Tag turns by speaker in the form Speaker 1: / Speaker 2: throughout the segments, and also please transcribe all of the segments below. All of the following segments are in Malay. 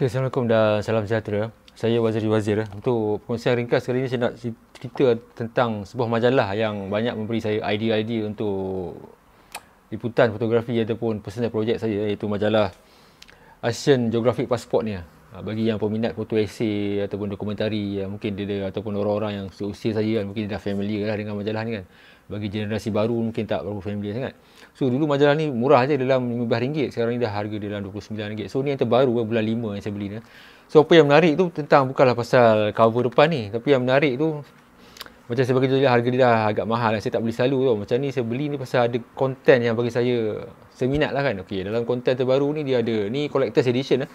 Speaker 1: Okay, Assalamualaikum dan salam sejahtera. Saya Wazir Wazir. Untuk pengisian ringkas kali ini saya nak cerita tentang sebuah majalah yang banyak memberi saya idea-idea untuk liputan fotografi ataupun personal projek saya iaitu majalah Asian Geographic Passport ni. Ha, bagi yang peminat foto essay ataupun dokumentari yang mungkin dia, dia ataupun orang-orang yang seusia saja kan mungkin dia dah familiar lah dengan majalah ni kan bagi generasi baru mungkin tak berapa familiar sangat so dulu majalah ni murah je dalam RM15 sekarang ni dah harga dia dalam RM29 so ni yang terbaru kan, bulan 5 yang saya beli ni so apa yang menarik tu tentang bukanlah pasal cover depan ni tapi yang menarik tu macam saya bagi tu harga dia dah agak mahal lah. saya tak beli selalu tu macam ni saya beli ni pasal ada konten yang bagi saya seminat lah kan okay, dalam konten terbaru ni dia ada ni collector's edition lah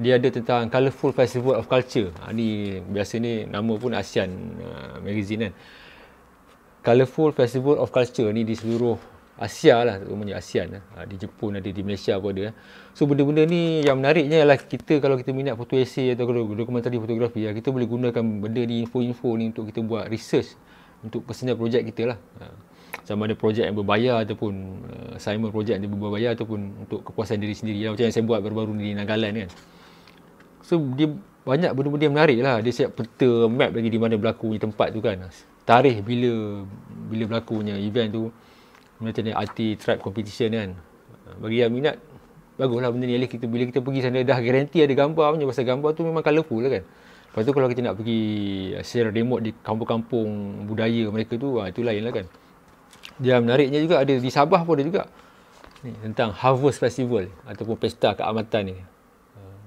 Speaker 1: dia ada tentang Colorful Festival of Culture. Ha, ni biasa ni nama pun ASEAN uh, ha, magazine kan. Colorful Festival of Culture ni di seluruh Asia lah terutamanya ASEAN lah. Ha, di Jepun ada, di Malaysia pun ada. So benda-benda ni yang menariknya ialah kita kalau kita minat foto essay atau dokumentari fotografi lah, kita boleh gunakan benda ni info-info ni untuk kita buat research untuk personal projek kita lah. Ha, sama ada projek yang berbayar ataupun ha, assignment projek yang berbayar ataupun untuk kepuasan diri sendiri lah. Macam yang saya buat baru-baru ni di Nagaland kan. So dia banyak benda-benda yang menarik lah Dia siap peta map lagi di mana berlakunya tempat tu kan Tarikh bila bila berlakunya event tu Macam ni IT tribe competition kan Bagi yang minat Baguslah benda ni kita, Bila kita pergi sana dah garanti ada gambar punya Pasal gambar tu memang colourful lah kan Lepas tu kalau kita nak pergi uh, share remote di kampung-kampung budaya mereka tu ha, Itu lain lah kan Dia menariknya juga ada di Sabah pun ada juga ni, Tentang Harvest Festival Ataupun Pesta Keamatan ni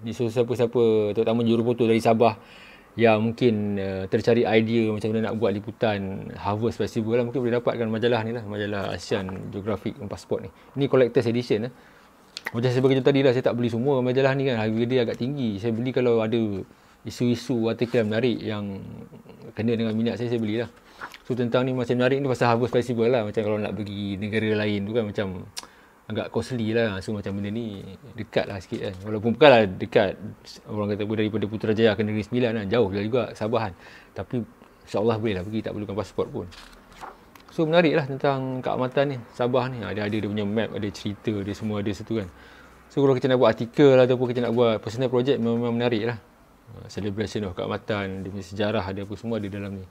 Speaker 1: di siapa-siapa terutama jurupoto dari Sabah ya mungkin uh, tercari idea macam mana nak buat liputan Harvest Festival lah mungkin boleh dapatkan majalah ni lah majalah ASEAN Geographic Passport ni ni collector's edition lah macam saya beritahu tadi lah saya tak beli semua majalah ni kan harga dia agak tinggi saya beli kalau ada isu-isu artikel yang menarik yang kena dengan minat saya saya belilah so tentang ni macam menarik ni pasal Harvest Festival lah macam kalau nak pergi negara lain tu kan macam uh, agak costly lah so macam benda ni dekat lah sikit kan walaupun bukan lah dekat orang kata pun daripada Putrajaya ke Negeri Sembilan kan jauh lah juga Sabah kan tapi insyaAllah boleh lah pergi tak perlukan pasport pun so menarik lah tentang keamatan ni Sabah ni ada ada dia punya map ada cerita ada semua ada satu kan so kalau kita nak buat artikel lah, ataupun kita nak buat personal project memang menarik lah celebration of keamatan dia punya sejarah ada apa semua ada dalam ni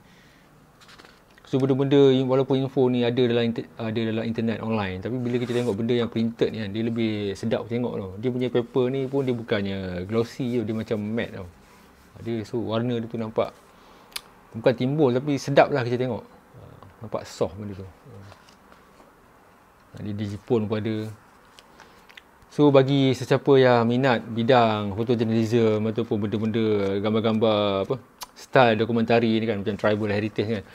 Speaker 1: So benda-benda walaupun info ni ada dalam ada dalam internet online tapi bila kita tengok benda yang printed ni kan dia lebih sedap tengok tau. Dia punya paper ni pun dia bukannya glossy tau, dia macam matte tau. Ada so warna dia tu nampak bukan timbul tapi sedap lah kita tengok. Ah, nampak soft benda tu. Ada digipon pun ada. So bagi sesiapa yang minat bidang fotojournalism ataupun benda-benda gambar-gambar apa style dokumentari ni kan macam tribal heritage kan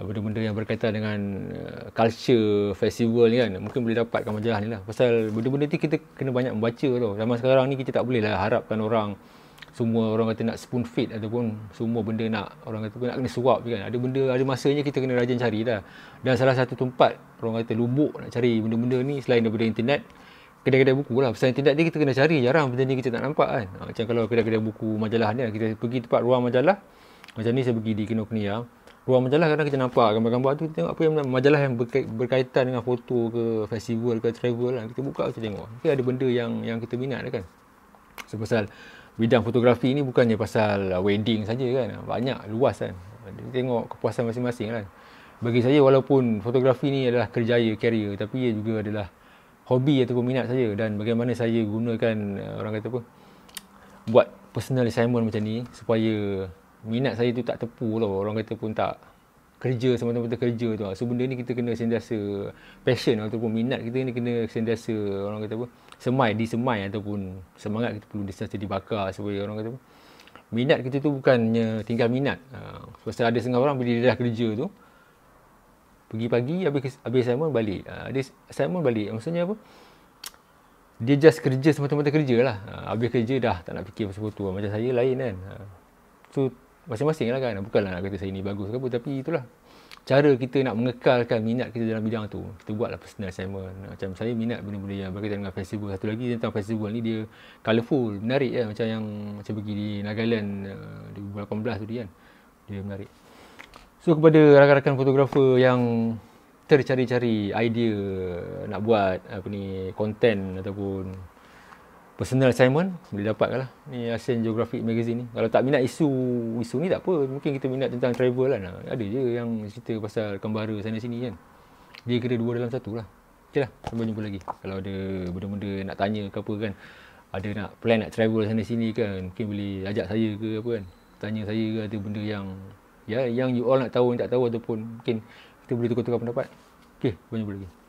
Speaker 1: Ah, benda-benda yang berkaitan dengan uh, culture festival ni kan mungkin boleh dapatkan majalah ni lah pasal benda-benda ni kita kena banyak membaca tu zaman sekarang ni kita tak boleh lah harapkan orang semua orang kata nak spoon feed ataupun semua benda nak orang kata nak kena suap kan ada benda ada masanya kita kena rajin cari lah dan salah satu tempat orang kata lubuk nak cari benda-benda ni selain daripada internet kedai-kedai buku lah pasal internet ni kita kena cari jarang benda ni kita tak nampak kan ah, macam kalau kedai-kedai buku majalah ni lah, kita pergi tempat ruang majalah macam ni saya pergi di Kinokuniya ruang majalah kadang kita nampak gambar-gambar tu kita tengok apa yang majalah yang berkaitan dengan foto ke festival ke travel lah kita buka kita tengok mungkin ada benda yang yang kita minat lah kan so pasal bidang fotografi ni bukannya pasal wedding saja kan banyak luas kan kita tengok kepuasan masing-masing kan bagi saya walaupun fotografi ni adalah kerjaya career tapi ia juga adalah hobi ataupun minat saya dan bagaimana saya gunakan eh, orang kata apa buat personal assignment macam ni supaya minat saya tu tak tepu lah orang kata pun tak kerja semata-mata kerja tu lah. so benda ni kita kena sentiasa passion ataupun minat kita ni kena sentiasa orang kata apa semai disemai ataupun semangat kita perlu sentiasa dibakar supaya orang kata apa minat kita tu bukannya tinggal minat uh, ha, sebab ada setengah orang bila dia dah kerja tu pergi pagi habis habis assignment balik uh, dia assignment balik maksudnya apa dia just kerja semata-mata kerja lah uh, habis kerja dah tak nak fikir pasal tu macam saya lain kan uh, so masing-masing lah kan bukanlah nak kata saya ni bagus ke apa tapi itulah cara kita nak mengekalkan minat kita dalam bidang tu kita buatlah personal assignment macam saya minat benda-benda yang berkaitan dengan festival satu lagi tentang festival ni dia colourful menarik kan macam yang macam pergi di Nagaland uh, eh, 2018 tu dia kan dia menarik so kepada rakan-rakan fotografer yang tercari-cari idea nak buat apa ni content ataupun personal assignment boleh dapat lah ni Asian Geographic Magazine ni kalau tak minat isu isu ni tak apa mungkin kita minat tentang travel lah nah. ada je yang cerita pasal kembara sana sini kan dia kira dua dalam satu lah ok lah sampai jumpa lagi kalau ada benda-benda nak tanya ke apa kan ada nak plan nak travel sana sini kan mungkin boleh ajak saya ke apa kan tanya saya ke ada benda yang ya yang you all nak tahu yang tak tahu ataupun mungkin kita boleh tukar-tukar pendapat ok sampai jumpa lagi